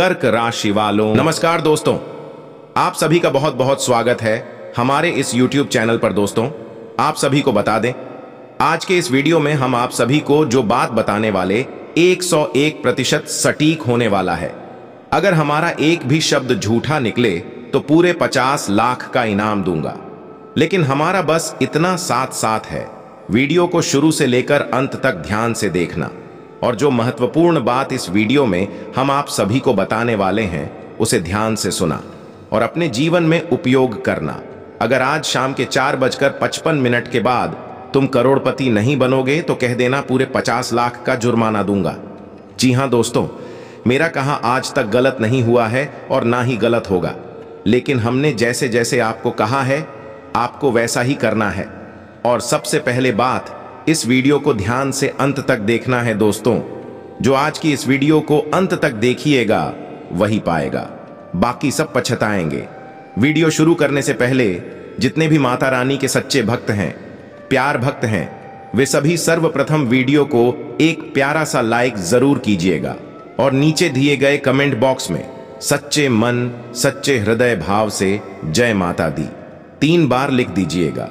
कर्क राशि वालों नमस्कार दोस्तों आप सभी का बहुत बहुत स्वागत है हमारे इस YouTube चैनल पर दोस्तों आप सभी को बता दें आज के इस वीडियो में हम आप सभी को जो बात बताने वाले 101 प्रतिशत सटीक होने वाला है अगर हमारा एक भी शब्द झूठा निकले तो पूरे 50 लाख का इनाम दूंगा लेकिन हमारा बस इतना साथ साथ है वीडियो को शुरू से लेकर अंत तक ध्यान से देखना और जो महत्वपूर्ण बात इस वीडियो में हम आप सभी को बताने वाले हैं उसे ध्यान से सुना और अपने जीवन में उपयोग करना अगर आज शाम के चार बजकर पचपन मिनट के बाद तुम करोड़पति नहीं बनोगे तो कह देना पूरे पचास लाख का जुर्माना दूंगा जी हाँ दोस्तों मेरा कहा आज तक गलत नहीं हुआ है और ना ही गलत होगा लेकिन हमने जैसे जैसे आपको कहा है आपको वैसा ही करना है और सबसे पहले बात इस वीडियो को ध्यान से अंत तक देखना है दोस्तों जो आज की इस वीडियो को अंत तक देखिएगा वही पाएगा बाकी सब पछताएंगे वीडियो शुरू करने से पहले जितने भी माता रानी के सच्चे भक्त हैं प्यार भक्त हैं वे सभी सर्वप्रथम वीडियो को एक प्यारा सा लाइक जरूर कीजिएगा और नीचे दिए गए कमेंट बॉक्स में सच्चे मन सच्चे हृदय भाव से जय माता दी तीन बार लिख दीजिएगा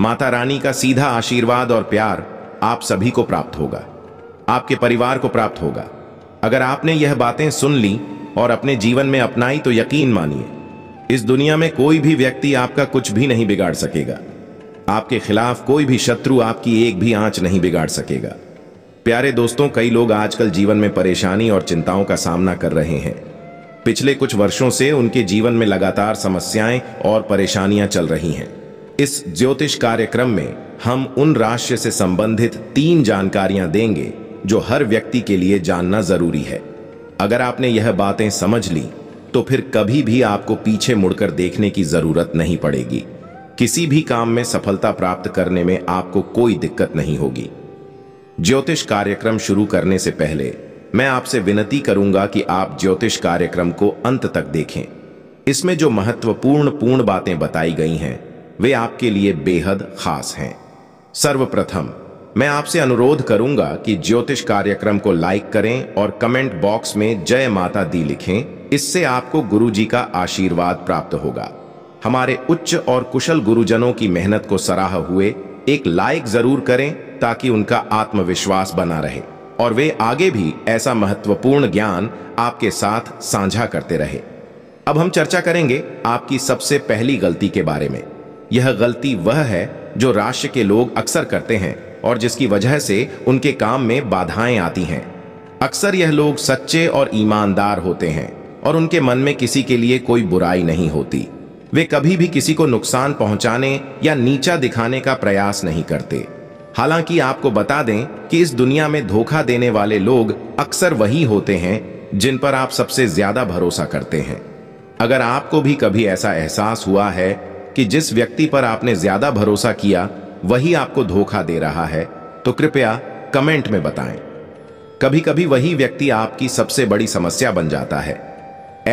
माता रानी का सीधा आशीर्वाद और प्यार आप सभी को प्राप्त होगा आपके परिवार को प्राप्त होगा अगर आपने यह बातें सुन ली और अपने जीवन में अपनाई तो यकीन मानिए इस दुनिया में कोई भी व्यक्ति आपका कुछ भी नहीं बिगाड़ सकेगा आपके खिलाफ कोई भी शत्रु आपकी एक भी आंच नहीं बिगाड़ सकेगा प्यारे दोस्तों कई लोग आजकल जीवन में परेशानी और चिंताओं का सामना कर रहे हैं पिछले कुछ वर्षों से उनके जीवन में लगातार समस्याएं और परेशानियां चल रही हैं इस ज्योतिष कार्यक्रम में हम उन राशि से संबंधित तीन जानकारियां देंगे जो हर व्यक्ति के लिए जानना जरूरी है अगर आपने यह बातें समझ ली तो फिर कभी भी आपको पीछे मुड़कर देखने की जरूरत नहीं पड़ेगी किसी भी काम में सफलता प्राप्त करने में आपको कोई दिक्कत नहीं होगी ज्योतिष कार्यक्रम शुरू करने से पहले मैं आपसे विनती करूंगा कि आप ज्योतिष कार्यक्रम को अंत तक देखें इसमें जो महत्वपूर्ण पूर्ण बातें बताई गई हैं वे आपके लिए बेहद खास हैं सर्वप्रथम मैं आपसे अनुरोध करूंगा कि ज्योतिष कार्यक्रम को लाइक करें और कमेंट बॉक्स में जय माता दी लिखें इससे आपको गुरु जी का आशीर्वाद प्राप्त होगा हमारे उच्च और कुशल गुरुजनों की मेहनत को सराह हुए एक लाइक जरूर करें ताकि उनका आत्मविश्वास बना रहे और वे आगे भी ऐसा महत्वपूर्ण ज्ञान आपके साथ साझा करते रहे अब हम चर्चा करेंगे आपकी सबसे पहली गलती के बारे में यह गलती वह है जो राष्ट्र के लोग अक्सर करते हैं और जिसकी वजह से उनके काम में बाधाएं आती हैं अक्सर यह लोग सच्चे और ईमानदार होते हैं और उनके मन में किसी के लिए कोई बुराई नहीं होती वे कभी भी किसी को नुकसान पहुंचाने या नीचा दिखाने का प्रयास नहीं करते हालांकि आपको बता दें कि इस दुनिया में धोखा देने वाले लोग अक्सर वही होते हैं जिन पर आप सबसे ज्यादा भरोसा करते हैं अगर आपको भी कभी ऐसा एहसास हुआ है कि जिस व्यक्ति पर आपने ज्यादा भरोसा किया वही आपको धोखा दे रहा है तो कृपया कमेंट में बताएं कभी कभी वही व्यक्ति आपकी सबसे बड़ी समस्या बन जाता है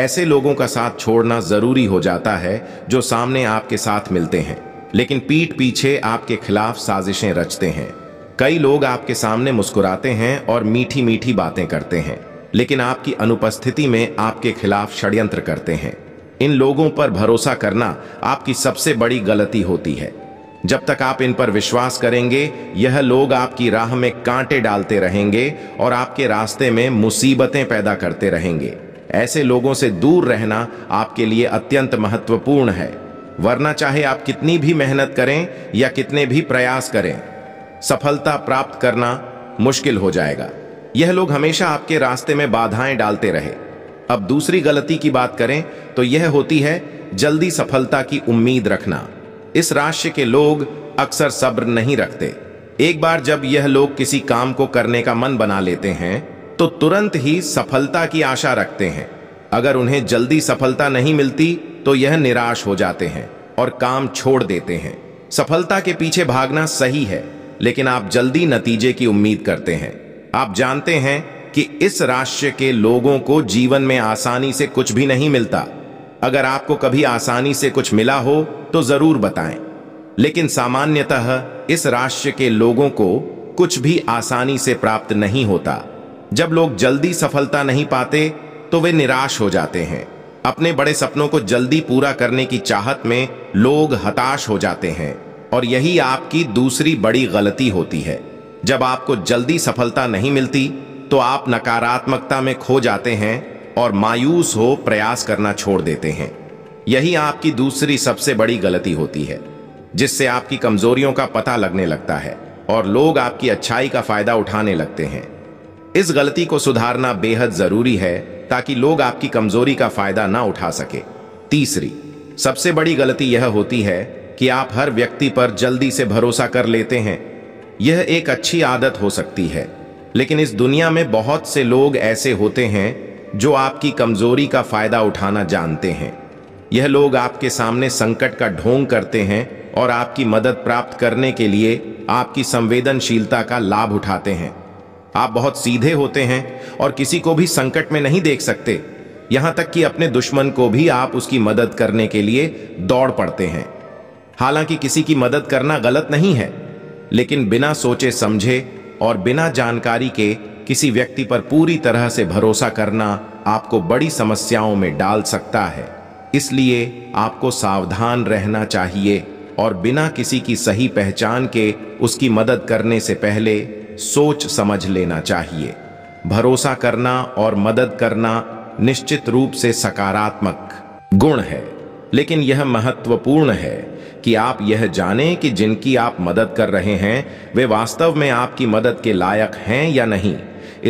ऐसे लोगों का साथ छोड़ना जरूरी हो जाता है जो सामने आपके साथ मिलते हैं लेकिन पीठ पीछे आपके खिलाफ साजिशें रचते हैं कई लोग आपके सामने मुस्कुराते हैं और मीठी मीठी बातें करते हैं लेकिन आपकी अनुपस्थिति में आपके खिलाफ षड्यंत्र करते हैं इन लोगों पर भरोसा करना आपकी सबसे बड़ी गलती होती है जब तक आप इन पर विश्वास करेंगे यह लोग आपकी राह में कांटे डालते रहेंगे और आपके रास्ते में मुसीबतें पैदा करते रहेंगे ऐसे लोगों से दूर रहना आपके लिए अत्यंत महत्वपूर्ण है वरना चाहे आप कितनी भी मेहनत करें या कितने भी प्रयास करें सफलता प्राप्त करना मुश्किल हो जाएगा यह लोग हमेशा आपके रास्ते में बाधाएं डालते रहे अब दूसरी गलती की बात करें तो यह होती है जल्दी सफलता की उम्मीद रखना इस राशि के लोग अक्सर सब्र नहीं रखते एक बार जब यह लोग किसी काम को करने का मन बना लेते हैं तो तुरंत ही सफलता की आशा रखते हैं अगर उन्हें जल्दी सफलता नहीं मिलती तो यह निराश हो जाते हैं और काम छोड़ देते हैं सफलता के पीछे भागना सही है लेकिन आप जल्दी नतीजे की उम्मीद करते हैं आप जानते हैं कि इस राष्ट्र के लोगों को जीवन में आसानी से कुछ भी नहीं मिलता अगर आपको कभी आसानी से कुछ मिला हो तो जरूर बताएं लेकिन सामान्यतः इस राष्ट्र के लोगों को कुछ भी आसानी से प्राप्त नहीं होता जब लोग जल्दी सफलता नहीं पाते तो वे निराश हो जाते हैं अपने बड़े सपनों को जल्दी पूरा करने की चाहत में लोग हताश हो जाते हैं और यही आपकी दूसरी बड़ी गलती होती है जब आपको जल्दी सफलता नहीं मिलती तो आप नकारात्मकता में खो जाते हैं और मायूस हो प्रयास करना छोड़ देते हैं यही आपकी दूसरी सबसे बड़ी गलती होती है जिससे आपकी कमजोरियों का पता लगने लगता है और लोग आपकी अच्छाई का फायदा उठाने लगते हैं इस गलती को सुधारना बेहद जरूरी है ताकि लोग आपकी कमजोरी का फायदा ना उठा सके तीसरी सबसे बड़ी गलती यह होती है कि आप हर व्यक्ति पर जल्दी से भरोसा कर लेते हैं यह एक अच्छी आदत हो सकती है लेकिन इस दुनिया में बहुत से लोग ऐसे होते हैं जो आपकी कमजोरी का फायदा उठाना जानते हैं यह लोग आपके सामने संकट का ढोंग करते हैं और आपकी मदद प्राप्त करने के लिए आपकी संवेदनशीलता का लाभ उठाते हैं आप बहुत सीधे होते हैं और किसी को भी संकट में नहीं देख सकते यहां तक कि अपने दुश्मन को भी आप उसकी मदद करने के लिए दौड़ पड़ते हैं हालांकि किसी की मदद करना गलत नहीं है लेकिन बिना सोचे समझे और बिना जानकारी के किसी व्यक्ति पर पूरी तरह से भरोसा करना आपको बड़ी समस्याओं में डाल सकता है इसलिए आपको सावधान रहना चाहिए और बिना किसी की सही पहचान के उसकी मदद करने से पहले सोच समझ लेना चाहिए भरोसा करना और मदद करना निश्चित रूप से सकारात्मक गुण है लेकिन यह महत्वपूर्ण है कि आप यह जानें कि जिनकी आप मदद कर रहे हैं वे वास्तव में आपकी मदद के लायक हैं या नहीं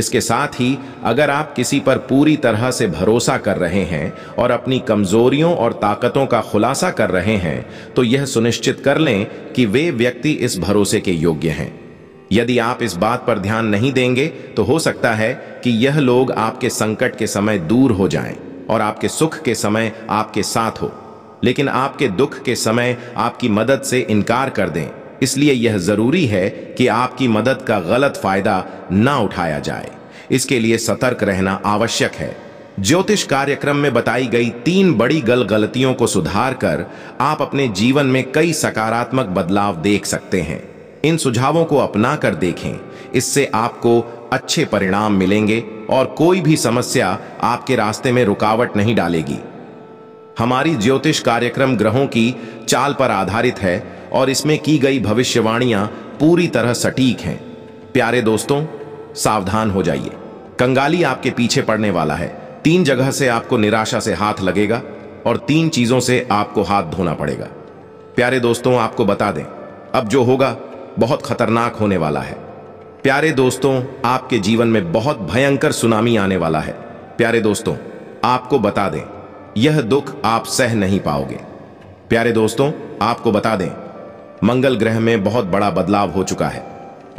इसके साथ ही अगर आप किसी पर पूरी तरह से भरोसा कर रहे हैं और अपनी कमजोरियों और ताकतों का खुलासा कर रहे हैं तो यह सुनिश्चित कर लें कि वे व्यक्ति इस भरोसे के योग्य हैं यदि आप इस बात पर ध्यान नहीं देंगे तो हो सकता है कि यह लोग आपके संकट के समय दूर हो जाएं और आपके सुख के समय आपके साथ हो लेकिन आपके दुख के समय आपकी मदद से इनकार कर दें इसलिए यह ज़रूरी है कि आपकी मदद का गलत फ़ायदा ना उठाया जाए इसके लिए सतर्क रहना आवश्यक है ज्योतिष कार्यक्रम में बताई गई तीन बड़ी गल गलतियों को सुधार कर आप अपने जीवन में कई सकारात्मक बदलाव देख सकते हैं इन सुझावों को अपना कर देखें इससे आपको अच्छे परिणाम मिलेंगे और कोई भी समस्या आपके रास्ते में रुकावट नहीं डालेगी हमारी ज्योतिष कार्यक्रम ग्रहों की चाल पर आधारित है और इसमें की गई भविष्यवाणियां पूरी तरह सटीक हैं प्यारे दोस्तों सावधान हो जाइए कंगाली आपके पीछे पड़ने वाला है तीन जगह से आपको निराशा से हाथ लगेगा और तीन चीजों से आपको हाथ धोना पड़ेगा प्यारे दोस्तों आपको बता दें अब जो होगा बहुत खतरनाक होने वाला है प्यारे दोस्तों आपके जीवन में बहुत भयंकर सुनामी आने वाला है प्यारे दोस्तों आपको बता दें यह दुख आप सह नहीं पाओगे प्यारे दोस्तों आपको बता दें मंगल ग्रह में बहुत बड़ा बदलाव हो चुका है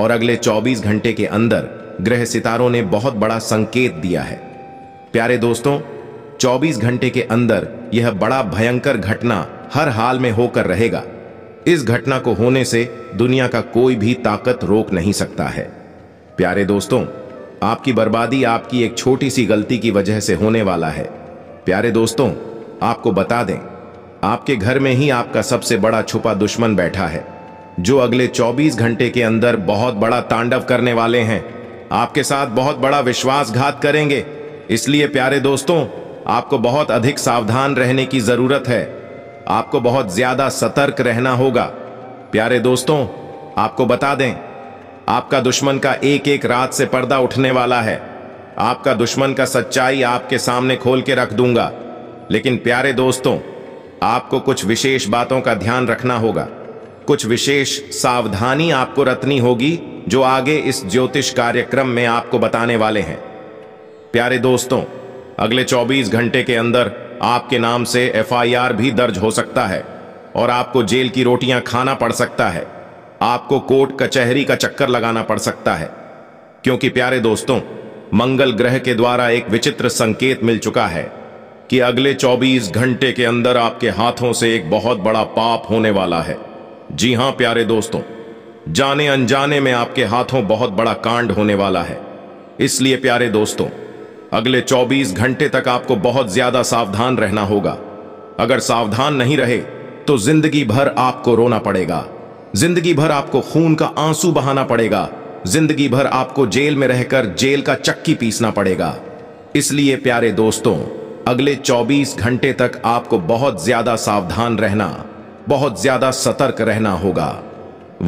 और अगले 24 घंटे के अंदर ग्रह सितारों ने बहुत बड़ा संकेत दिया है प्यारे दोस्तों 24 घंटे के अंदर यह बड़ा भयंकर घटना हर हाल में होकर रहेगा इस घटना को होने से दुनिया का कोई भी ताकत रोक नहीं सकता है प्यारे दोस्तों आपकी बर्बादी आपकी एक छोटी सी गलती की वजह से होने वाला है प्यारे दोस्तों आपको बता दें आपके घर में ही आपका सबसे बड़ा छुपा दुश्मन बैठा है जो अगले 24 घंटे के अंदर बहुत बड़ा तांडव करने वाले हैं आपके साथ बहुत बड़ा विश्वासघात करेंगे इसलिए प्यारे दोस्तों आपको बहुत अधिक सावधान रहने की जरूरत है आपको बहुत ज्यादा सतर्क रहना होगा प्यारे दोस्तों आपको बता दें आपका दुश्मन का एक एक रात से पर्दा उठने वाला है आपका दुश्मन का सच्चाई आपके सामने खोल के रख दूंगा लेकिन प्यारे दोस्तों आपको कुछ विशेष बातों का ध्यान रखना होगा कुछ विशेष सावधानी आपको रखनी होगी जो आगे इस ज्योतिष कार्यक्रम में आपको बताने वाले हैं प्यारे दोस्तों अगले 24 घंटे के अंदर आपके नाम से एफआईआर भी दर्ज हो सकता है और आपको जेल की रोटियां खाना पड़ सकता है आपको कोर्ट कचहरी का, का चक्कर लगाना पड़ सकता है क्योंकि प्यारे दोस्तों मंगल ग्रह के द्वारा एक विचित्र संकेत मिल चुका है कि अगले 24 घंटे के अंदर आपके हाथों से एक बहुत बड़ा पाप होने वाला है जी हां प्यारे दोस्तों जाने अनजाने में आपके हाथों बहुत बड़ा कांड होने वाला है इसलिए प्यारे दोस्तों अगले 24 घंटे तक आपको बहुत ज्यादा सावधान रहना होगा अगर सावधान नहीं रहे तो जिंदगी भर आपको रोना पड़ेगा जिंदगी भर आपको खून का आंसू बहाना पड़ेगा जिंदगी भर आपको जेल में रहकर जेल का चक्की पीसना पड़ेगा इसलिए प्यारे दोस्तों अगले 24 घंटे तक आपको बहुत ज्यादा सावधान रहना बहुत ज्यादा सतर्क रहना होगा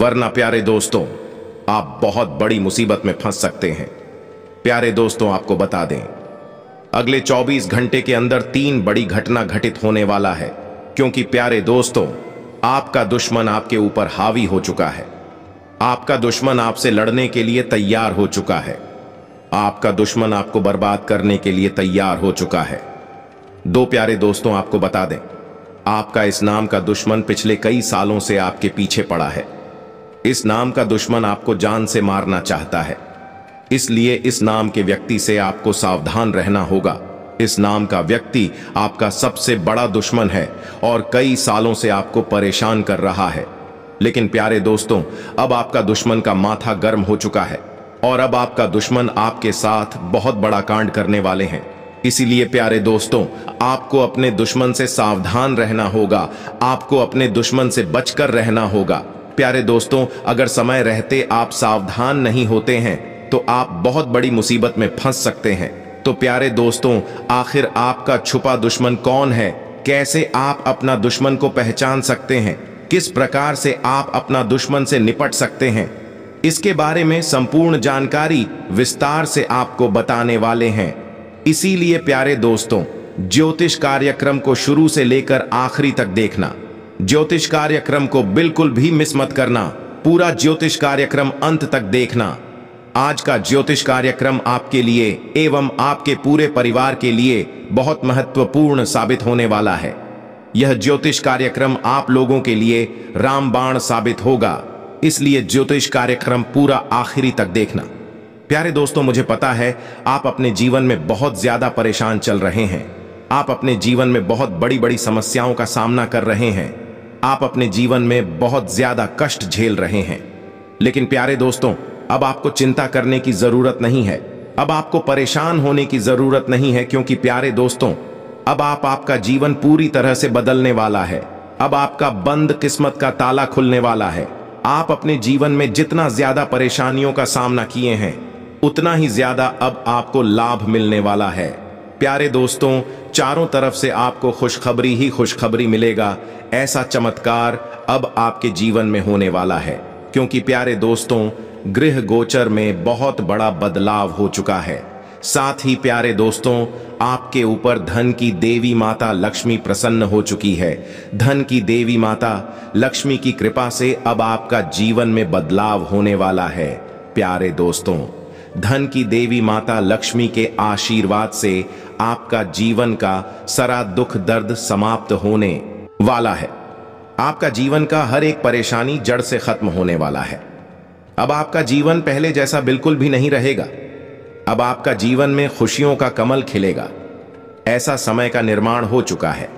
वरना प्यारे दोस्तों आप बहुत बड़ी मुसीबत में फंस सकते हैं प्यारे दोस्तों आपको बता दें अगले 24 घंटे के अंदर तीन बड़ी घटना घटित होने वाला है क्योंकि प्यारे दोस्तों आपका दुश्मन आपके ऊपर हावी हो चुका है आपका दुश्मन आपसे लड़ने के लिए तैयार हो चुका है आपका दुश्मन आपको बर्बाद करने के लिए तैयार हो चुका है दो प्यारे दोस्तों आपको बता दें आपका इस नाम का दुश्मन पिछले कई सालों से आपके पीछे पड़ा है इस नाम का दुश्मन आपको जान से मारना चाहता है इसलिए इस नाम के व्यक्ति से आपको सावधान रहना होगा इस नाम का व्यक्ति आपका सबसे बड़ा दुश्मन है और कई सालों से आपको परेशान कर रहा है लेकिन प्यारे दोस्तों अब आपका दुश्मन का माथा गर्म हो चुका है और अब आपका दुश्मन आपके साथ बहुत बड़ा कांड करने वाले हैं इसीलिए प्यारे दोस्तों आपको अपने दुश्मन से सावधान रहना होगा आपको अपने दुश्मन से बचकर रहना होगा प्यारे दोस्तों अगर समय रहते आप सावधान नहीं होते हैं तो आप बहुत बड़ी मुसीबत में फंस सकते हैं तो प्यारे दोस्तों आखिर आपका छुपा दुश्मन कौन है कैसे आप अपना दुश्मन को पहचान सकते हैं किस प्रकार से आप अपना दुश्मन से निपट सकते हैं इसके बारे में संपूर्ण जानकारी विस्तार से आपको बताने वाले हैं इसीलिए प्यारे दोस्तों ज्योतिष कार्यक्रम को शुरू से लेकर आखिरी तक देखना ज्योतिष कार्यक्रम को बिल्कुल भी मिस मत करना पूरा ज्योतिष कार्यक्रम अंत तक देखना आज का ज्योतिष कार्यक्रम आपके लिए एवं आपके पूरे परिवार के लिए बहुत महत्वपूर्ण साबित होने वाला है यह ज्योतिष कार्यक्रम आप लोगों के लिए रामबाण साबित होगा इसलिए ज्योतिष कार्यक्रम पूरा आखिरी तक देखना प्यारे दोस्तों मुझे पता है आप अपने जीवन में बहुत ज्यादा परेशान चल रहे हैं आप अपने जीवन में बहुत बड़ी बड़ी समस्याओं का सामना कर रहे हैं आप अपने जीवन में बहुत ज्यादा कष्ट झेल रहे हैं लेकिन प्यारे दोस्तों अब आपको चिंता करने की जरूरत नहीं है अब आपको परेशान होने की जरूरत नहीं है क्योंकि प्यारे दोस्तों अब आप आपका जीवन पूरी तरह से बदलने वाला है अब आपका बंद किस्मत का ताला खुलने वाला है आप अपने जीवन में जितना ज्यादा परेशानियों का सामना किए हैं उतना ही ज्यादा अब आपको लाभ मिलने वाला है प्यारे दोस्तों चारों तरफ से आपको खुशखबरी ही खुशखबरी मिलेगा ऐसा चमत्कार अब आपके जीवन में होने वाला है क्योंकि प्यारे दोस्तों गृह गोचर में बहुत बड़ा बदलाव हो चुका है साथ ही प्यारे दोस्तों आपके ऊपर धन की देवी माता लक्ष्मी प्रसन्न हो चुकी है धन की देवी माता लक्ष्मी की कृपा से अब आपका जीवन में बदलाव होने वाला है प्यारे दोस्तों धन की देवी माता लक्ष्मी के आशीर्वाद से आपका जीवन का सरा दुख दर्द समाप्त होने वाला है आपका जीवन का हर एक परेशानी जड़ से खत्म होने वाला है अब आपका जीवन पहले जैसा बिल्कुल भी नहीं रहेगा अब आपका जीवन में खुशियों का कमल खिलेगा ऐसा समय का निर्माण हो चुका है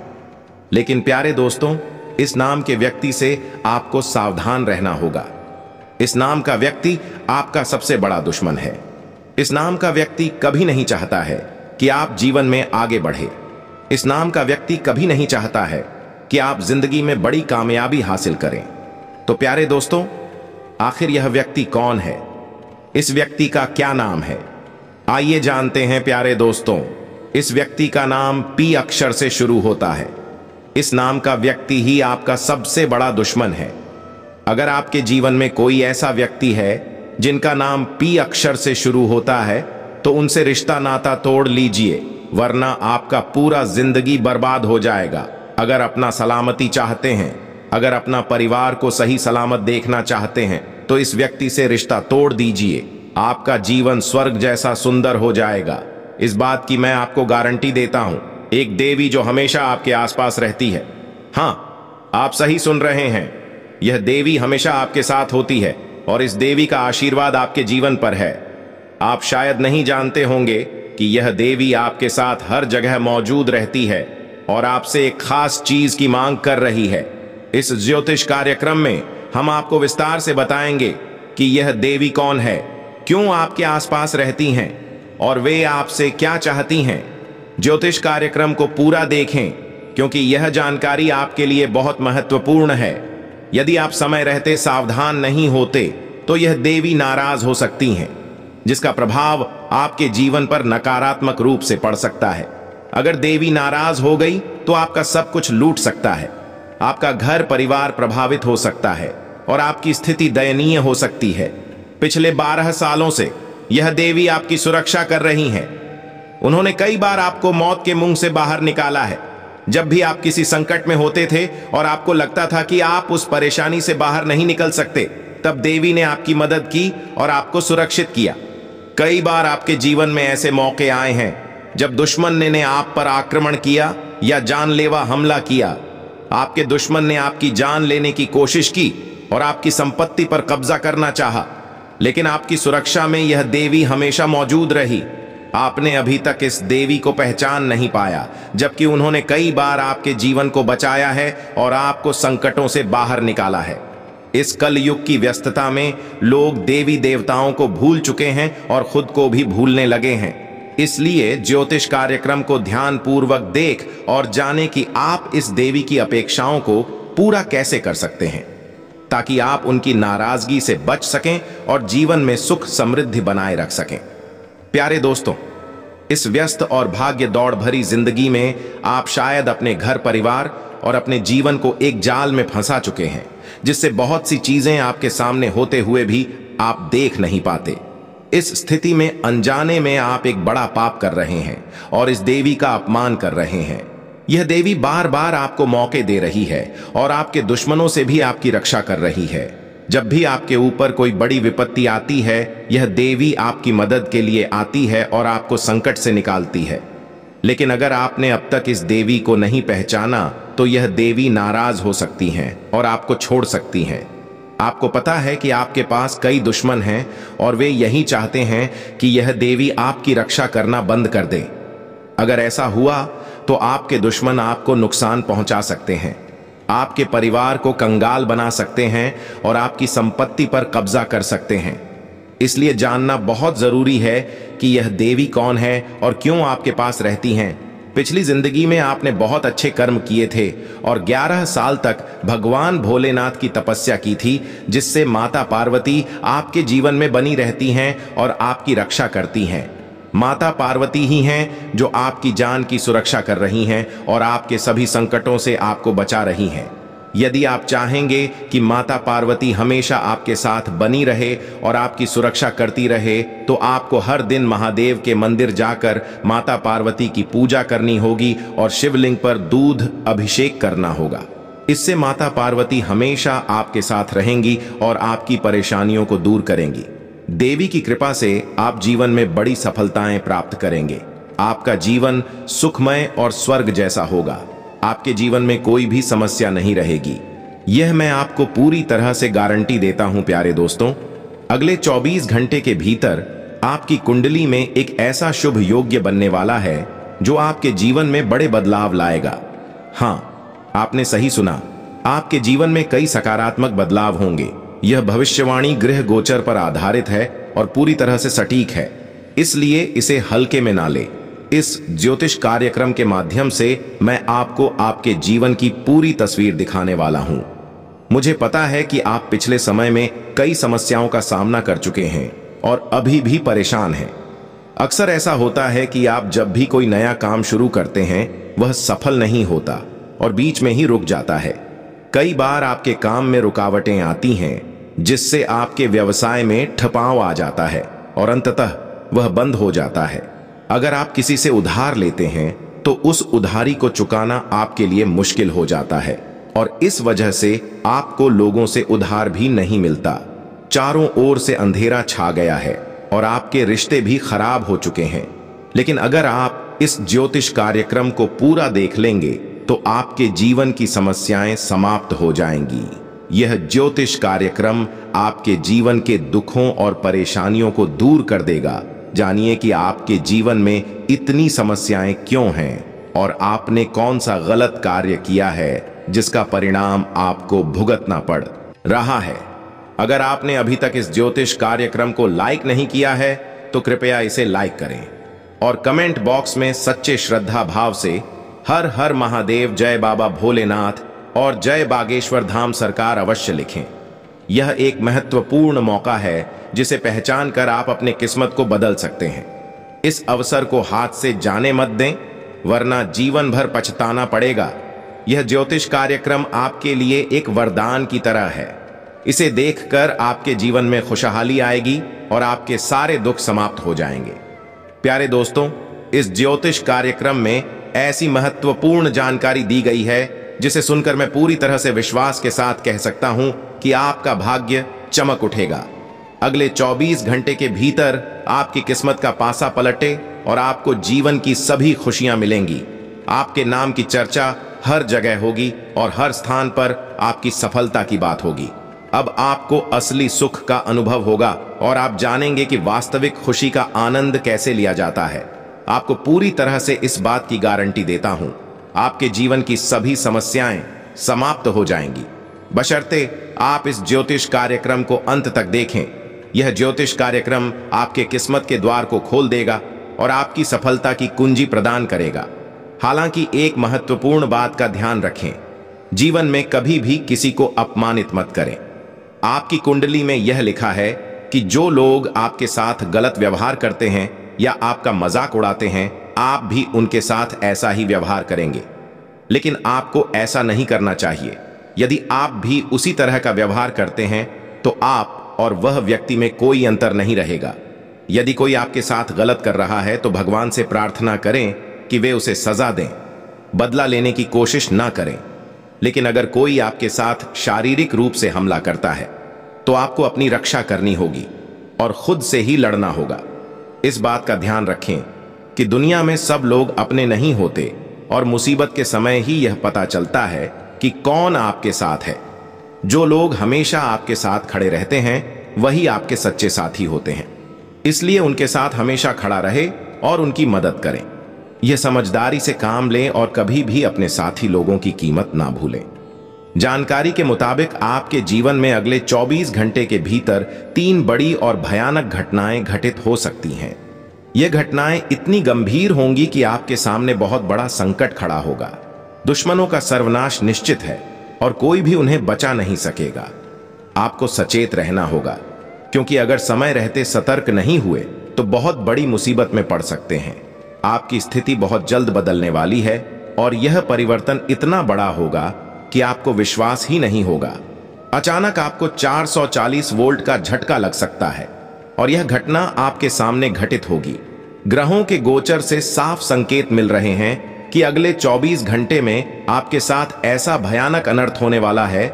लेकिन प्यारे दोस्तों इस नाम के व्यक्ति से आपको सावधान रहना होगा इस नाम का व्यक्ति आपका सबसे बड़ा दुश्मन है इस नाम का व्यक्ति कभी नहीं चाहता है कि आप जीवन में आगे बढ़े इस नाम का व्यक्ति कभी नहीं चाहता है कि आप जिंदगी में बड़ी कामयाबी हासिल करें तो प्यारे दोस्तों आखिर यह व्यक्ति कौन है इस व्यक्ति का क्या नाम है आइए जानते हैं प्यारे दोस्तों इस व्यक्ति का नाम पी अक्षर से शुरू होता है इस नाम का व्यक्ति ही आपका सबसे बड़ा दुश्मन है अगर आपके जीवन में कोई ऐसा व्यक्ति है जिनका नाम पी अक्षर से शुरू होता है तो उनसे रिश्ता नाता तोड़ लीजिए वरना आपका पूरा जिंदगी बर्बाद हो जाएगा अगर अपना सलामती चाहते हैं अगर अपना परिवार को सही सलामत देखना चाहते हैं तो इस व्यक्ति से रिश्ता तोड़ दीजिए आपका जीवन स्वर्ग जैसा सुंदर हो जाएगा इस बात की मैं आपको गारंटी देता हूं एक देवी जो हमेशा आपके आसपास रहती है हाँ आप सही सुन रहे हैं यह देवी हमेशा आपके साथ होती है और इस देवी का आशीर्वाद आपके जीवन पर है आप शायद नहीं जानते होंगे कि यह देवी आपके साथ हर जगह मौजूद रहती है और आपसे एक खास चीज की मांग कर रही है इस ज्योतिष कार्यक्रम में हम आपको विस्तार से बताएंगे कि यह देवी कौन है क्यों आपके आसपास रहती हैं और वे आपसे क्या चाहती हैं ज्योतिष कार्यक्रम को पूरा देखें क्योंकि यह जानकारी आपके लिए बहुत महत्वपूर्ण है यदि आप समय रहते सावधान नहीं होते तो यह देवी नाराज हो सकती हैं जिसका प्रभाव आपके जीवन पर नकारात्मक रूप से पड़ सकता है अगर देवी नाराज हो गई तो आपका सब कुछ लूट सकता है आपका घर परिवार प्रभावित हो सकता है और आपकी स्थिति दयनीय हो सकती है पिछले बारह सालों से यह देवी आपकी सुरक्षा कर रही हैं उन्होंने कई बार आपको मौत के मुंह से बाहर निकाला है जब भी आप किसी संकट में होते थे और आपको लगता था कि आप उस परेशानी से बाहर नहीं निकल सकते तब देवी ने आपकी मदद की और आपको सुरक्षित किया कई बार आपके जीवन में ऐसे मौके आए हैं जब दुश्मन ने, ने आप पर आक्रमण किया या जानलेवा हमला किया आपके दुश्मन ने आपकी जान लेने की कोशिश की और आपकी संपत्ति पर कब्जा करना चाहा लेकिन आपकी सुरक्षा में यह देवी हमेशा मौजूद रही आपने अभी तक इस देवी को पहचान नहीं पाया जबकि उन्होंने कई बार आपके जीवन को बचाया है और आपको संकटों से बाहर निकाला है इस कलयुग की व्यस्तता में लोग देवी देवताओं को भूल चुके हैं और खुद को भी भूलने लगे हैं इसलिए ज्योतिष कार्यक्रम को ध्यान पूर्वक देख और जाने कि आप इस देवी की अपेक्षाओं को पूरा कैसे कर सकते हैं ताकि आप उनकी नाराजगी से बच सकें और जीवन में सुख समृद्धि बनाए रख सकें प्यारे दोस्तों इस व्यस्त और भाग्य दौड़ भरी जिंदगी में आप शायद अपने घर परिवार और अपने जीवन को एक जाल में फंसा चुके हैं जिससे बहुत सी चीजें आपके सामने होते हुए भी आप देख नहीं पाते इस स्थिति में अनजाने में आप एक बड़ा पाप कर रहे हैं और इस देवी का अपमान कर रहे हैं यह देवी बार बार आपको मौके दे रही है और आपके दुश्मनों से भी आपकी रक्षा कर रही है जब भी आपके ऊपर कोई बड़ी विपत्ति आती है यह देवी आपकी मदद के लिए आती है और आपको संकट से निकालती है लेकिन अगर आपने अब तक इस देवी को नहीं पहचाना तो यह देवी नाराज हो सकती हैं और आपको छोड़ सकती हैं आपको पता है कि आपके पास कई दुश्मन हैं और वे यही चाहते हैं कि यह देवी आपकी रक्षा करना बंद कर दे अगर ऐसा हुआ तो आपके दुश्मन आपको नुकसान पहुंचा सकते हैं आपके परिवार को कंगाल बना सकते हैं और आपकी संपत्ति पर कब्जा कर सकते हैं इसलिए जानना बहुत ज़रूरी है कि यह देवी कौन है और क्यों आपके पास रहती हैं पिछली जिंदगी में आपने बहुत अच्छे कर्म किए थे और 11 साल तक भगवान भोलेनाथ की तपस्या की थी जिससे माता पार्वती आपके जीवन में बनी रहती हैं और आपकी रक्षा करती हैं माता पार्वती ही हैं जो आपकी जान की सुरक्षा कर रही हैं और आपके सभी संकटों से आपको बचा रही हैं यदि आप चाहेंगे कि माता पार्वती हमेशा आपके साथ बनी रहे और आपकी सुरक्षा करती रहे तो आपको हर दिन महादेव के मंदिर जाकर माता पार्वती की पूजा करनी होगी और शिवलिंग पर दूध अभिषेक करना होगा इससे माता पार्वती हमेशा आपके साथ रहेंगी और आपकी परेशानियों को दूर करेंगी देवी की कृपा से आप जीवन में बड़ी सफलताएं प्राप्त करेंगे आपका जीवन सुखमय और स्वर्ग जैसा होगा आपके जीवन में कोई भी समस्या नहीं रहेगी यह मैं आपको पूरी तरह से गारंटी देता हूं प्यारे दोस्तों अगले 24 घंटे के भीतर आपकी कुंडली में एक ऐसा शुभ योग्य बनने वाला है जो आपके जीवन में बड़े बदलाव लाएगा हाँ आपने सही सुना आपके जीवन में कई सकारात्मक बदलाव होंगे यह भविष्यवाणी गृह गोचर पर आधारित है और पूरी तरह से सटीक है इसलिए इसे हल्के में ना ले इस ज्योतिष कार्यक्रम के माध्यम से मैं आपको आपके जीवन की पूरी तस्वीर दिखाने वाला हूं मुझे पता है कि आप पिछले समय में कई समस्याओं का सामना कर चुके हैं और अभी भी परेशान हैं अक्सर ऐसा होता है कि आप जब भी कोई नया काम शुरू करते हैं वह सफल नहीं होता और बीच में ही रुक जाता है कई बार आपके काम में रुकावटें आती हैं जिससे आपके व्यवसाय में ठपाव आ जाता है और अंततः वह बंद हो जाता है अगर आप किसी से उधार लेते हैं तो उस उधारी को चुकाना आपके लिए मुश्किल हो जाता है और इस वजह से आपको लोगों से उधार भी नहीं मिलता चारों ओर से अंधेरा छा गया है और आपके रिश्ते भी खराब हो चुके हैं लेकिन अगर आप इस ज्योतिष कार्यक्रम को पूरा देख लेंगे तो आपके जीवन की समस्याएं समाप्त हो जाएंगी यह ज्योतिष कार्यक्रम आपके जीवन के दुखों और परेशानियों को दूर कर देगा जानिए कि आपके जीवन में इतनी समस्याएं क्यों हैं और आपने कौन सा गलत कार्य किया है जिसका परिणाम आपको भुगतना पड़ रहा है अगर आपने अभी तक इस ज्योतिष कार्यक्रम को लाइक नहीं किया है तो कृपया इसे लाइक करें और कमेंट बॉक्स में सच्चे श्रद्धा भाव से हर हर महादेव जय बाबा भोलेनाथ और जय बागेश्वर धाम सरकार अवश्य लिखें यह एक महत्वपूर्ण मौका है जिसे पहचान कर आप अपने किस्मत को बदल सकते हैं इस अवसर को हाथ से जाने मत दें वरना जीवन भर पछताना पड़ेगा यह ज्योतिष कार्यक्रम आपके लिए एक वरदान की तरह है इसे देखकर आपके जीवन में खुशहाली आएगी और आपके सारे दुख समाप्त हो जाएंगे प्यारे दोस्तों इस ज्योतिष कार्यक्रम में ऐसी महत्वपूर्ण जानकारी दी गई है जिसे सुनकर मैं पूरी तरह से विश्वास के साथ कह सकता हूं कि आपका भाग्य चमक उठेगा अगले 24 घंटे के भीतर आपकी किस्मत का पासा पलटे और आपको जीवन की सभी खुशियां मिलेंगी आपके नाम की चर्चा हर जगह होगी और हर स्थान पर आपकी सफलता की बात होगी अब आपको असली सुख का अनुभव होगा और आप जानेंगे कि वास्तविक खुशी का आनंद कैसे लिया जाता है आपको पूरी तरह से इस बात की गारंटी देता हूं आपके जीवन की सभी समस्याएं समाप्त हो जाएंगी बशर्ते आप इस ज्योतिष कार्यक्रम को अंत तक देखें यह ज्योतिष कार्यक्रम आपके किस्मत के द्वार को खोल देगा और आपकी सफलता की कुंजी प्रदान करेगा हालांकि एक महत्वपूर्ण बात का ध्यान रखें जीवन में कभी भी किसी को अपमानित मत करें आपकी कुंडली में यह लिखा है कि जो लोग आपके साथ गलत व्यवहार करते हैं या आपका मजाक उड़ाते हैं आप भी उनके साथ ऐसा ही व्यवहार करेंगे लेकिन आपको ऐसा नहीं करना चाहिए यदि आप भी उसी तरह का व्यवहार करते हैं तो आप और वह व्यक्ति में कोई अंतर नहीं रहेगा यदि कोई आपके साथ गलत कर रहा है तो भगवान से प्रार्थना करें कि वे उसे सजा दें बदला लेने की कोशिश ना करें लेकिन अगर कोई आपके साथ शारीरिक रूप से हमला करता है तो आपको अपनी रक्षा करनी होगी और खुद से ही लड़ना होगा इस बात का ध्यान रखें कि दुनिया में सब लोग अपने नहीं होते और मुसीबत के समय ही यह पता चलता है कि कौन आपके साथ है जो लोग हमेशा आपके साथ खड़े रहते हैं वही आपके सच्चे साथी होते हैं इसलिए उनके साथ हमेशा खड़ा रहे और उनकी मदद करें यह समझदारी से काम लें और कभी भी अपने साथी लोगों की कीमत ना भूलें जानकारी के मुताबिक आपके जीवन में अगले 24 घंटे के भीतर तीन बड़ी और भयानक घटनाएं घटित हो सकती हैं ये घटनाएं इतनी गंभीर होंगी कि आपके सामने बहुत बड़ा संकट खड़ा होगा दुश्मनों का सर्वनाश निश्चित है और कोई भी उन्हें बचा नहीं सकेगा आपको सचेत रहना होगा क्योंकि अगर समय रहते सतर्क नहीं हुए तो बहुत बड़ी मुसीबत में पड़ सकते हैं आपकी स्थिति बहुत जल्द बदलने वाली है और यह परिवर्तन इतना बड़ा होगा कि आपको विश्वास ही नहीं होगा अचानक आपको 440 वोल्ट का झटका लग सकता है और यह घटना आपके सामने घटित होगी ग्रहों के गोचर से साफ संकेत मिल रहे हैं कि अगले 24 घंटे में आपके साथ ऐसा भयानक अनर्थ होने वाला है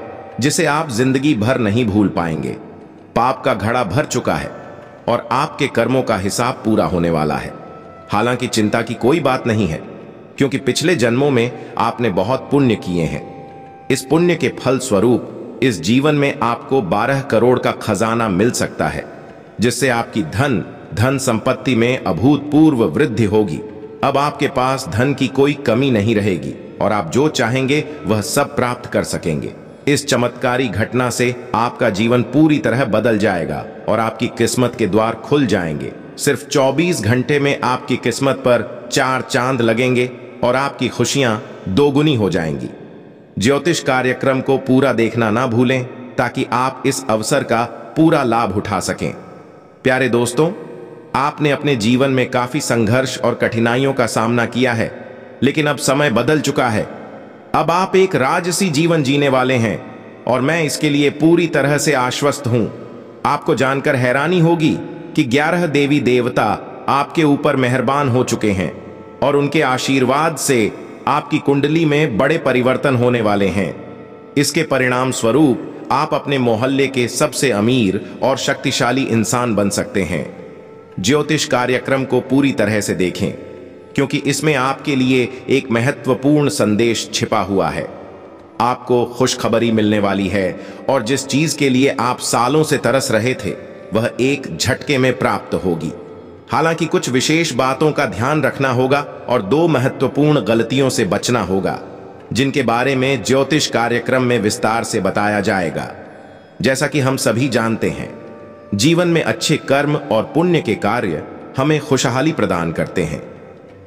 जिसे आप जिंदगी भर नहीं भूल पाएंगे पाप का घड़ा भर चुका है और आपके कर्मों का हिसाब पूरा होने वाला है हालांकि चिंता की कोई बात नहीं है क्योंकि पिछले जन्मों में आपने बहुत पुण्य किए हैं इस पुण्य के फल स्वरूप इस जीवन में आपको 12 करोड़ का खजाना मिल सकता है जिससे आपकी धन धन संपत्ति में अभूतपूर्व वृद्धि होगी अब आपके पास धन की कोई कमी नहीं रहेगी और आप जो चाहेंगे वह सब प्राप्त कर सकेंगे इस चमत्कारी घटना से आपका जीवन पूरी तरह बदल जाएगा और आपकी किस्मत के द्वार खुल जाएंगे सिर्फ 24 घंटे में आपकी किस्मत पर चार चांद लगेंगे और आपकी खुशियां दोगुनी हो जाएंगी ज्योतिष कार्यक्रम को पूरा देखना ना भूलें ताकि आप इस अवसर का पूरा लाभ उठा सकें प्यारे दोस्तों आपने अपने जीवन में काफी संघर्ष और कठिनाइयों का सामना किया है लेकिन अब समय बदल चुका है अब आप एक राजसी जीवन जीने वाले हैं और मैं इसके लिए पूरी तरह से आश्वस्त हूं आपको जानकर हैरानी होगी कि ग्यारह देवी देवता आपके ऊपर मेहरबान हो चुके हैं और उनके आशीर्वाद से आपकी कुंडली में बड़े परिवर्तन होने वाले हैं इसके परिणाम स्वरूप आप अपने मोहल्ले के सबसे अमीर और शक्तिशाली इंसान बन सकते हैं ज्योतिष कार्यक्रम को पूरी तरह से देखें क्योंकि इसमें आपके लिए एक महत्वपूर्ण संदेश छिपा हुआ है आपको खुशखबरी मिलने वाली है और जिस चीज के लिए आप सालों से तरस रहे थे वह एक झटके में प्राप्त होगी हालांकि कुछ विशेष बातों का ध्यान रखना होगा और दो महत्वपूर्ण गलतियों से बचना होगा जिनके बारे में ज्योतिष कार्यक्रम में विस्तार से बताया जाएगा जैसा कि हम सभी जानते हैं जीवन में अच्छे कर्म और पुण्य के कार्य हमें खुशहाली प्रदान करते हैं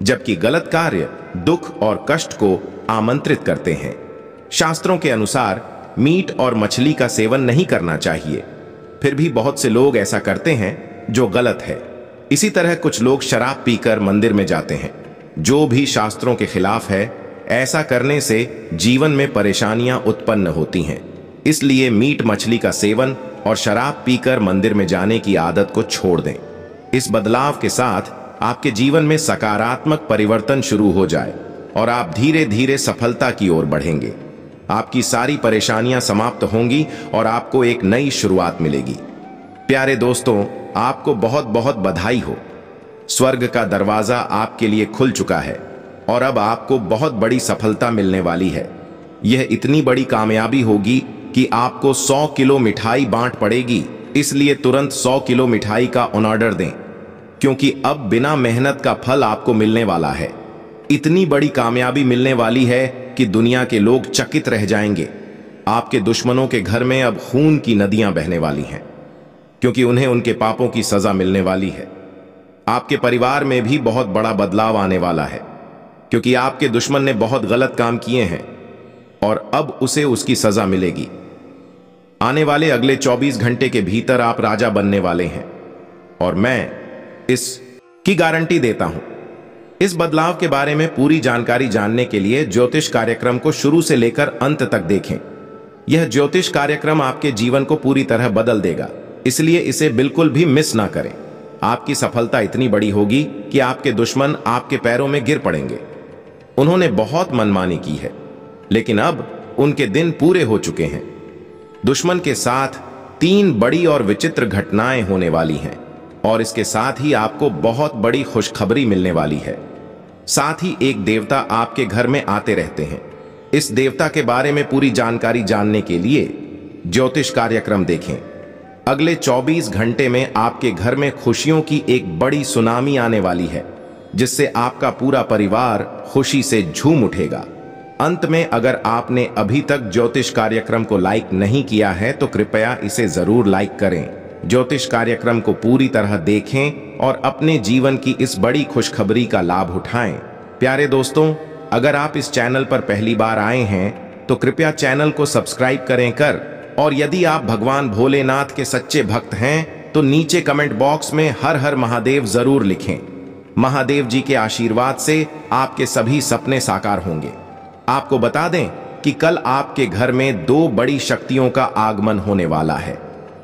जबकि गलत कार्य दुख और कष्ट को आमंत्रित करते हैं शास्त्रों के अनुसार मीट और मछली का सेवन नहीं करना चाहिए फिर भी बहुत से लोग ऐसा करते हैं जो गलत है इसी तरह कुछ लोग शराब पीकर मंदिर में जाते हैं जो भी शास्त्रों के खिलाफ है ऐसा करने से जीवन में परेशानियां उत्पन्न होती हैं इसलिए मीट मछली का सेवन और शराब पीकर मंदिर में जाने की आदत को छोड़ दें इस बदलाव के साथ आपके जीवन में सकारात्मक परिवर्तन शुरू हो जाए और आप धीरे धीरे सफलता की ओर बढ़ेंगे आपकी सारी परेशानियां समाप्त होंगी और आपको एक नई शुरुआत मिलेगी प्यारे दोस्तों आपको बहुत बहुत बधाई हो स्वर्ग का दरवाजा आपके लिए खुल चुका है और अब आपको बहुत बड़ी सफलता मिलने वाली है यह इतनी बड़ी कामयाबी होगी कि आपको 100 किलो मिठाई बांट पड़ेगी इसलिए तुरंत 100 किलो मिठाई का ऑनऑर्डर दें क्योंकि अब बिना मेहनत का फल आपको मिलने वाला है इतनी बड़ी कामयाबी मिलने वाली है कि दुनिया के लोग चकित रह जाएंगे आपके दुश्मनों के घर में अब खून की नदियां बहने वाली हैं क्योंकि उन्हें उनके पापों की सजा मिलने वाली है आपके परिवार में भी बहुत बड़ा बदलाव आने वाला है क्योंकि आपके दुश्मन ने बहुत गलत काम किए हैं और अब उसे उसकी सजा मिलेगी आने वाले अगले 24 घंटे के भीतर आप राजा बनने वाले हैं और मैं इस की गारंटी देता हूं इस बदलाव के बारे में पूरी जानकारी जानने के लिए ज्योतिष कार्यक्रम को शुरू से लेकर अंत तक देखें यह ज्योतिष कार्यक्रम आपके जीवन को पूरी तरह बदल देगा इसलिए इसे बिल्कुल भी मिस ना करें आपकी सफलता इतनी बड़ी होगी कि आपके दुश्मन आपके पैरों में गिर पड़ेंगे उन्होंने बहुत मनमानी की है लेकिन अब उनके दिन पूरे हो चुके हैं दुश्मन के साथ तीन बड़ी और विचित्र घटनाएं होने वाली हैं और इसके साथ ही आपको बहुत बड़ी खुशखबरी मिलने वाली है साथ ही एक देवता आपके घर में आते रहते हैं इस देवता के बारे में पूरी जानकारी जानने के लिए ज्योतिष कार्यक्रम देखें अगले 24 घंटे में आपके घर में खुशियों की एक बड़ी सुनामी आने वाली है जिससे आपका पूरा परिवार खुशी से झूम उठेगा अंत में अगर आपने अभी तक ज्योतिष कार्यक्रम को लाइक नहीं किया है तो कृपया इसे जरूर लाइक करें ज्योतिष कार्यक्रम को पूरी तरह देखें और अपने जीवन की इस बड़ी खुशखबरी का लाभ उठाएं प्यारे दोस्तों अगर आप इस चैनल पर पहली बार आए हैं तो कृपया चैनल को सब्सक्राइब करें कर और यदि आप भगवान भोलेनाथ के सच्चे भक्त हैं तो नीचे कमेंट बॉक्स में हर हर महादेव जरूर लिखें महादेव जी के आशीर्वाद से आपके सभी सपने साकार होंगे आपको बता दें कि कल आपके घर में दो बड़ी शक्तियों का आगमन होने वाला है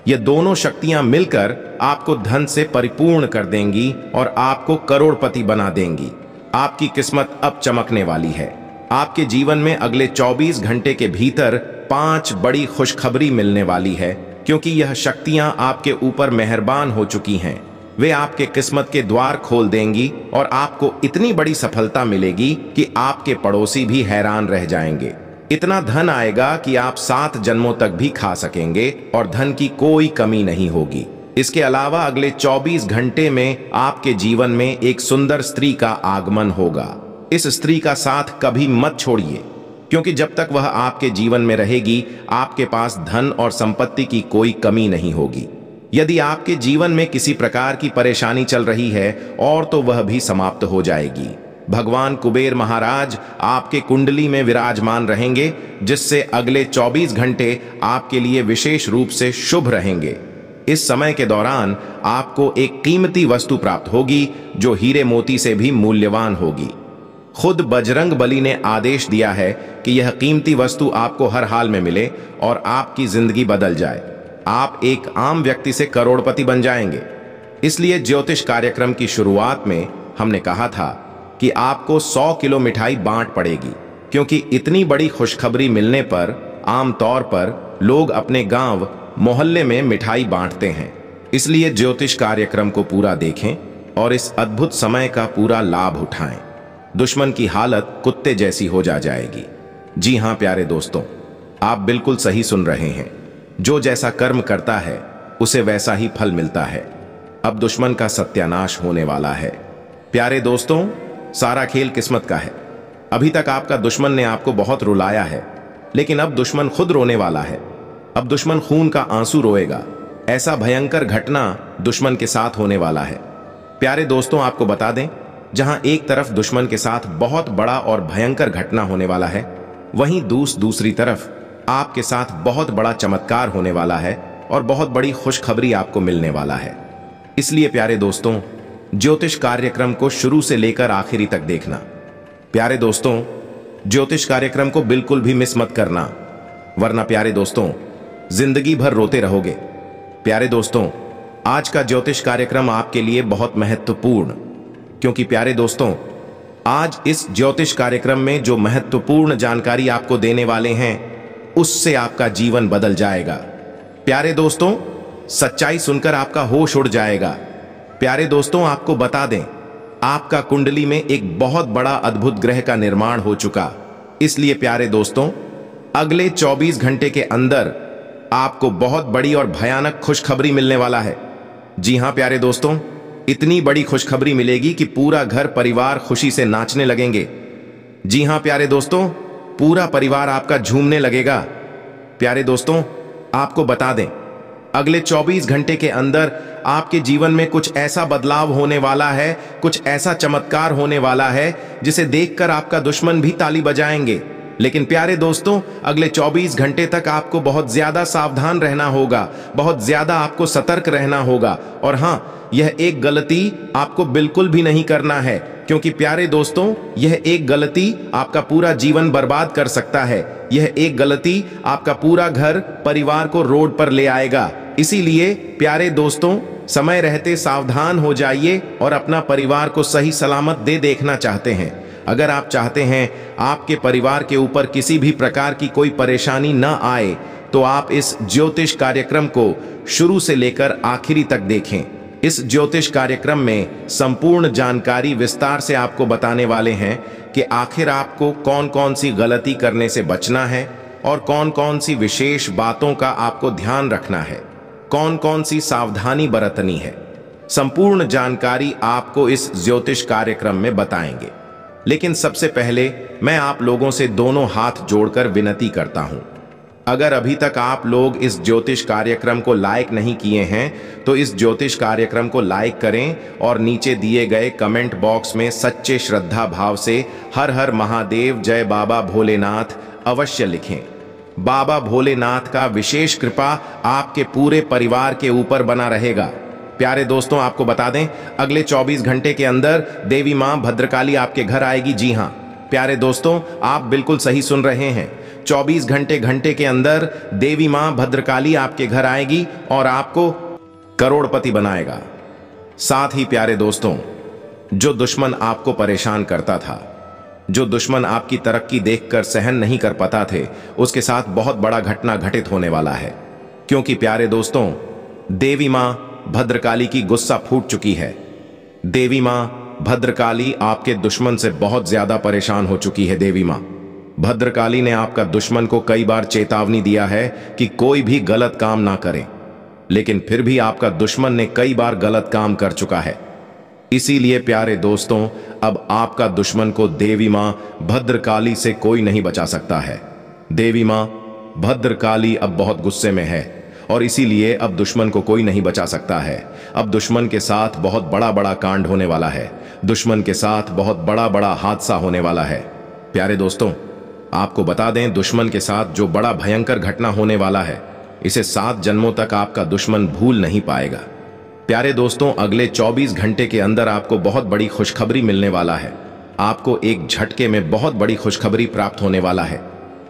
ये दोनों शक्तियां मिलकर आपको धन से परिपूर्ण कर देंगी और आपको करोड़पति बना देंगी आपकी किस्मत अब चमकने वाली है आपके जीवन में अगले 24 घंटे के भीतर पांच बड़ी खुशखबरी मिलने वाली है क्योंकि यह शक्तियां आपके ऊपर मेहरबान हो चुकी हैं वे आपके किस्मत के द्वार खोल देंगी और आपको इतनी बड़ी सफलता मिलेगी कि आपके पड़ोसी भी हैरान रह जाएंगे इतना धन आएगा कि आप सात जन्मों तक भी खा सकेंगे और धन की कोई कमी नहीं होगी इसके अलावा अगले 24 घंटे में आपके जीवन में एक सुंदर स्त्री का आगमन होगा इस स्त्री का साथ कभी मत छोड़िए क्योंकि जब तक वह आपके जीवन में रहेगी आपके पास धन और संपत्ति की कोई कमी नहीं होगी यदि आपके जीवन में किसी प्रकार की परेशानी चल रही है और तो वह भी समाप्त हो जाएगी भगवान कुबेर महाराज आपके कुंडली में विराजमान रहेंगे जिससे अगले 24 घंटे आपके लिए विशेष रूप से शुभ रहेंगे इस समय के दौरान आपको एक कीमती वस्तु प्राप्त होगी जो हीरे मोती से भी मूल्यवान होगी खुद बजरंग बली ने आदेश दिया है कि यह कीमती वस्तु आपको हर हाल में मिले और आपकी जिंदगी बदल जाए आप एक आम व्यक्ति से करोड़पति बन जाएंगे इसलिए ज्योतिष कार्यक्रम की शुरुआत में हमने कहा था कि आपको 100 किलो मिठाई बांट पड़ेगी क्योंकि इतनी बड़ी खुशखबरी मिलने पर आमतौर पर लोग अपने गांव मोहल्ले में मिठाई बांटते हैं इसलिए ज्योतिष कार्यक्रम को पूरा देखें और इस अद्भुत समय का पूरा लाभ उठाएं दुश्मन की हालत कुत्ते जैसी हो जा जाएगी जी हाँ प्यारे दोस्तों आप बिल्कुल सही सुन रहे हैं जो जैसा कर्म करता है उसे वैसा ही फल मिलता है अब दुश्मन का सत्यानाश होने वाला है प्यारे दोस्तों सारा खेल किस्मत का है अभी तक आपका दुश्मन ने आपको बहुत रुलाया है लेकिन अब दुश्मन खुद रोने वाला है अब दुश्मन खून का आंसू रोएगा ऐसा भयंकर घटना दुश्मन के साथ होने वाला है प्यारे दोस्तों आपको बता दें जहां एक तरफ दुश्मन के साथ बहुत बड़ा और भयंकर घटना होने वाला है वहीं दूस दूसरी तरफ आपके साथ बहुत बड़ा चमत्कार होने वाला है और बहुत बड़ी खुशखबरी आपको मिलने वाला है इसलिए प्यारे दोस्तों ज्योतिष कार्यक्रम को शुरू से लेकर आखिरी तक देखना प्यारे दोस्तों ज्योतिष कार्यक्रम को बिल्कुल भी मिस मत करना वरना प्यारे दोस्तों जिंदगी भर रोते रहोगे प्यारे दोस्तों आज का ज्योतिष कार्यक्रम आपके लिए बहुत महत्वपूर्ण क्योंकि प्यारे दोस्तों आज इस ज्योतिष कार्यक्रम में जो महत्वपूर्ण जानकारी आपको देने वाले हैं उससे आपका जीवन बदल जाएगा प्यारे दोस्तों सच्चाई सुनकर आपका होश उड़ जाएगा प्यारे दोस्तों आपको बता दें आपका कुंडली में एक बहुत बड़ा अद्भुत ग्रह का निर्माण हो चुका इसलिए प्यारे दोस्तों अगले 24 घंटे के अंदर आपको बहुत बड़ी और भयानक खुशखबरी मिलने वाला है जी हां प्यारे दोस्तों इतनी बड़ी खुशखबरी मिलेगी कि पूरा घर परिवार खुशी से नाचने लगेंगे जी हां प्यारे दोस्तों पूरा परिवार आपका झूमने लगेगा प्यारे दोस्तों आपको बता दें अगले 24 घंटे के अंदर आपके जीवन में कुछ ऐसा बदलाव होने वाला है कुछ ऐसा चमत्कार होने वाला है जिसे देखकर आपका दुश्मन भी ताली बजाएंगे लेकिन प्यारे दोस्तों अगले 24 घंटे तक आपको बहुत ज़्यादा सावधान रहना होगा बहुत ज़्यादा आपको सतर्क रहना होगा और हाँ यह एक गलती आपको बिल्कुल भी नहीं करना है क्योंकि प्यारे दोस्तों यह एक गलती आपका पूरा जीवन बर्बाद कर सकता है यह एक गलती आपका पूरा घर परिवार को रोड पर ले आएगा इसीलिए प्यारे दोस्तों समय रहते सावधान हो जाइए और अपना परिवार को सही सलामत दे देखना चाहते हैं अगर आप चाहते हैं आपके परिवार के ऊपर किसी भी प्रकार की कोई परेशानी न आए तो आप इस ज्योतिष कार्यक्रम को शुरू से लेकर आखिरी तक देखें इस ज्योतिष कार्यक्रम में संपूर्ण जानकारी विस्तार से आपको बताने वाले हैं कि आखिर आपको कौन कौन सी गलती करने से बचना है और कौन कौन सी विशेष बातों का आपको ध्यान रखना है कौन कौन सी सावधानी बरतनी है संपूर्ण जानकारी आपको इस ज्योतिष कार्यक्रम में बताएंगे लेकिन सबसे पहले मैं आप लोगों से दोनों हाथ जोड़कर विनती करता हूं अगर अभी तक आप लोग इस ज्योतिष कार्यक्रम को लाइक नहीं किए हैं तो इस ज्योतिष कार्यक्रम को लाइक करें और नीचे दिए गए कमेंट बॉक्स में सच्चे श्रद्धा भाव से हर हर महादेव जय बाबा भोलेनाथ अवश्य लिखें बाबा भोलेनाथ का विशेष कृपा आपके पूरे परिवार के ऊपर बना रहेगा प्यारे दोस्तों आपको बता दें अगले 24 घंटे के अंदर देवी मां भद्रकाली आपके घर आएगी जी हां प्यारे दोस्तों आप बिल्कुल सही सुन रहे हैं 24 घंटे घंटे के अंदर देवी मां भद्रकाली आपके घर आएगी और आपको करोड़पति बनाएगा साथ ही प्यारे दोस्तों जो दुश्मन आपको परेशान करता था जो दुश्मन आपकी तरक्की देखकर सहन नहीं कर पाता थे उसके साथ बहुत बड़ा घटना घटित होने वाला है क्योंकि प्यारे दोस्तों देवी मां भद्रकाली की गुस्सा फूट चुकी है देवी मां भद्रकाली आपके दुश्मन से बहुत ज्यादा परेशान हो चुकी है देवी मां भद्रकाली ने आपका दुश्मन को कई बार चेतावनी दिया है कि कोई भी गलत काम ना करे लेकिन फिर भी आपका दुश्मन ने कई बार गलत काम कर चुका है इसीलिए प्यारे दोस्तों अब आपका दुश्मन को देवी मां भद्रकाली से कोई नहीं बचा सकता है देवी मां भद्रकाली अब बहुत गुस्से में है और इसीलिए अब दुश्मन को कोई नहीं बचा सकता है अब दुश्मन के साथ बहुत बड़ा बड़ा कांड होने वाला है दुश्मन के साथ बहुत बड़ा बड़ा हादसा होने वाला है प्यारे दोस्तों आपको बता दें दुश्मन के साथ जो बड़ा भयंकर घटना होने वाला है इसे सात जन्मों तक आपका दुश्मन भूल नहीं पाएगा प्यारे दोस्तों अगले 24 घंटे के अंदर आपको बहुत बड़ी खुशखबरी मिलने वाला है आपको एक झटके में बहुत बड़ी खुशखबरी प्राप्त होने वाला है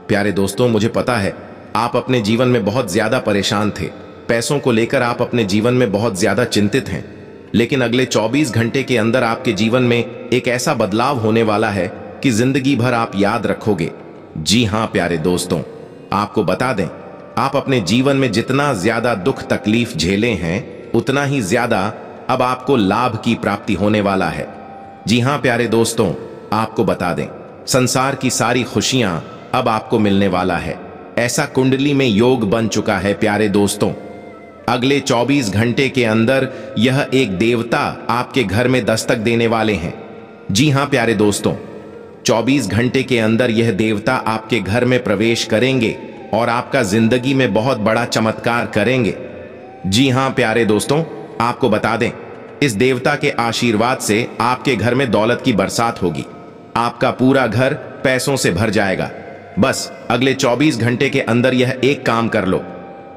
प्यारे दोस्तों मुझे पता है आप अपने जीवन में बहुत ज्यादा परेशान थे पैसों को लेकर आप अपने जीवन में बहुत ज्यादा चिंतित हैं लेकिन अगले 24 घंटे के अंदर आपके जीवन में एक ऐसा बदलाव होने वाला है कि जिंदगी भर आप याद रखोगे जी हाँ प्यारे दोस्तों आपको बता दें आप अपने जीवन में जितना ज्यादा दुख तकलीफ झेले हैं उतना ही ज्यादा अब आपको लाभ की प्राप्ति होने वाला है जी हाँ प्यारे दोस्तों आपको बता दें संसार की सारी खुशियां अब आपको मिलने वाला है ऐसा कुंडली में योग बन चुका है प्यारे दोस्तों अगले 24 घंटे के अंदर यह एक देवता आपके घर में दस्तक देने वाले हैं जी हां प्यारे दोस्तों 24 घंटे के अंदर यह देवता आपके घर में प्रवेश करेंगे और आपका जिंदगी में बहुत बड़ा चमत्कार करेंगे जी हां प्यारे दोस्तों आपको बता दें इस देवता के आशीर्वाद से आपके घर में दौलत की बरसात होगी आपका पूरा घर पैसों से भर जाएगा बस अगले 24 घंटे के अंदर यह एक काम कर लो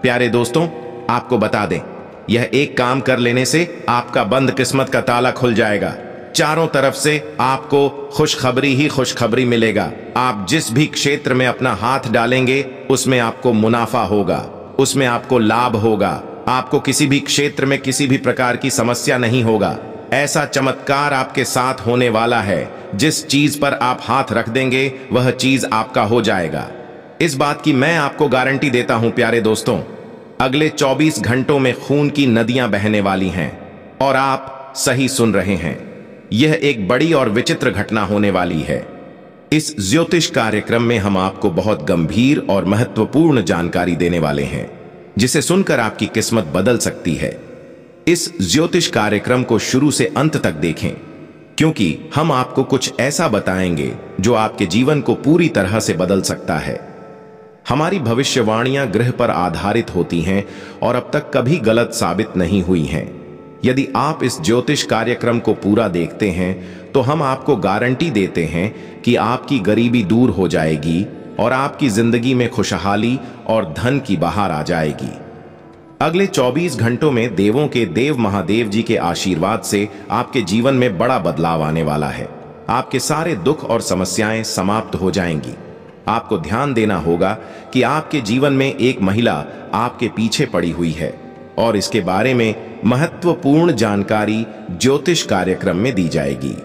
प्यारे दोस्तों आपको बता दें यह एक काम कर लेने से आपका बंद किस्मत का ताला खुल जाएगा चारों तरफ से आपको खुशखबरी ही खुशखबरी मिलेगा आप जिस भी क्षेत्र में अपना हाथ डालेंगे उसमें आपको मुनाफा होगा उसमें आपको लाभ होगा आपको किसी भी क्षेत्र में किसी भी प्रकार की समस्या नहीं होगा ऐसा चमत्कार आपके साथ होने वाला है जिस चीज पर आप हाथ रख देंगे वह चीज आपका हो जाएगा इस बात की मैं आपको गारंटी देता हूं प्यारे दोस्तों अगले 24 घंटों में खून की नदियां बहने वाली हैं और आप सही सुन रहे हैं यह एक बड़ी और विचित्र घटना होने वाली है इस ज्योतिष कार्यक्रम में हम आपको बहुत गंभीर और महत्वपूर्ण जानकारी देने वाले हैं जिसे सुनकर आपकी किस्मत बदल सकती है इस ज्योतिष कार्यक्रम को शुरू से अंत तक देखें क्योंकि हम आपको कुछ ऐसा बताएंगे जो आपके जीवन को पूरी तरह से बदल सकता है हमारी भविष्यवाणियां ग्रह पर आधारित होती हैं और अब तक कभी गलत साबित नहीं हुई हैं यदि आप इस ज्योतिष कार्यक्रम को पूरा देखते हैं तो हम आपको गारंटी देते हैं कि आपकी गरीबी दूर हो जाएगी और आपकी जिंदगी में खुशहाली और धन की बाहर आ जाएगी अगले 24 घंटों में देवों के देव महादेव जी के आशीर्वाद से आपके जीवन में बड़ा बदलाव आने वाला है आपके सारे दुख और समस्याएं समाप्त हो जाएंगी आपको ध्यान देना होगा कि आपके जीवन में एक महिला आपके पीछे पड़ी हुई है और इसके बारे में महत्वपूर्ण जानकारी ज्योतिष कार्यक्रम में दी जाएगी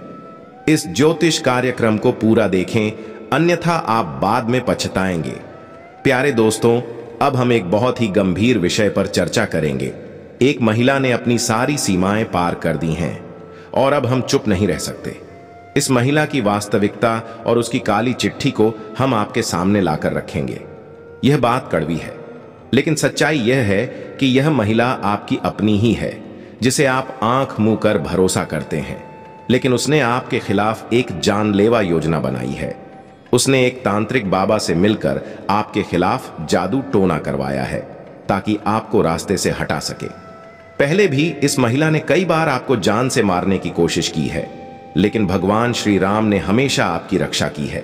इस ज्योतिष कार्यक्रम को पूरा देखें अन्यथा आप बाद में पछताएंगे प्यारे दोस्तों अब हम एक बहुत ही गंभीर विषय पर चर्चा करेंगे एक महिला ने अपनी सारी सीमाएं पार कर दी हैं और अब हम चुप नहीं रह सकते इस महिला की वास्तविकता और उसकी काली चिट्ठी को हम आपके सामने लाकर रखेंगे यह बात कड़वी है लेकिन सच्चाई यह है कि यह महिला आपकी अपनी ही है जिसे आप आंख मुंह कर भरोसा करते हैं लेकिन उसने आपके खिलाफ एक जानलेवा योजना बनाई है उसने एक तांत्रिक बाबा से मिलकर आपके खिलाफ जादू टोना करवाया है ताकि आपको रास्ते से हटा सके पहले भी इस महिला ने कई बार आपको जान से मारने की कोशिश की है लेकिन भगवान श्री राम ने हमेशा आपकी रक्षा की है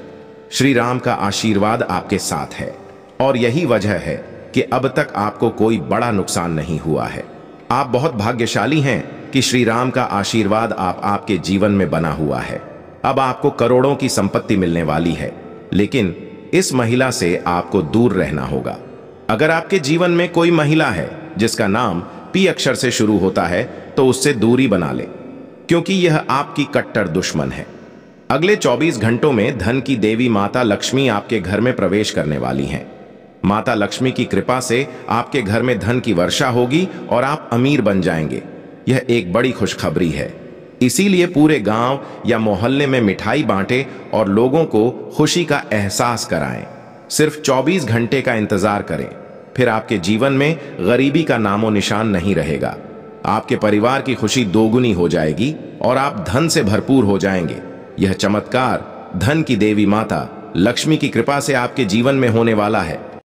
श्री राम का आशीर्वाद आपके साथ है और यही वजह है कि अब तक आपको कोई बड़ा नुकसान नहीं हुआ है आप बहुत भाग्यशाली हैं कि श्री राम का आशीर्वाद आप आपके जीवन में बना हुआ है अब आपको करोड़ों की संपत्ति मिलने वाली है लेकिन इस महिला से आपको दूर रहना होगा अगर आपके जीवन में कोई महिला है जिसका नाम पी अक्षर से शुरू होता है तो उससे दूरी बना ले क्योंकि यह आपकी कट्टर दुश्मन है अगले 24 घंटों में धन की देवी माता लक्ष्मी आपके घर में प्रवेश करने वाली हैं माता लक्ष्मी की कृपा से आपके घर में धन की वर्षा होगी और आप अमीर बन जाएंगे यह एक बड़ी खुशखबरी है इसीलिए पूरे गांव या मोहल्ले में मिठाई बांटें और लोगों को खुशी का एहसास कराएं सिर्फ 24 घंटे का इंतज़ार करें फिर आपके जीवन में गरीबी का नामो निशान नहीं रहेगा आपके परिवार की खुशी दोगुनी हो जाएगी और आप धन से भरपूर हो जाएंगे यह चमत्कार धन की देवी माता लक्ष्मी की कृपा से आपके जीवन में होने वाला है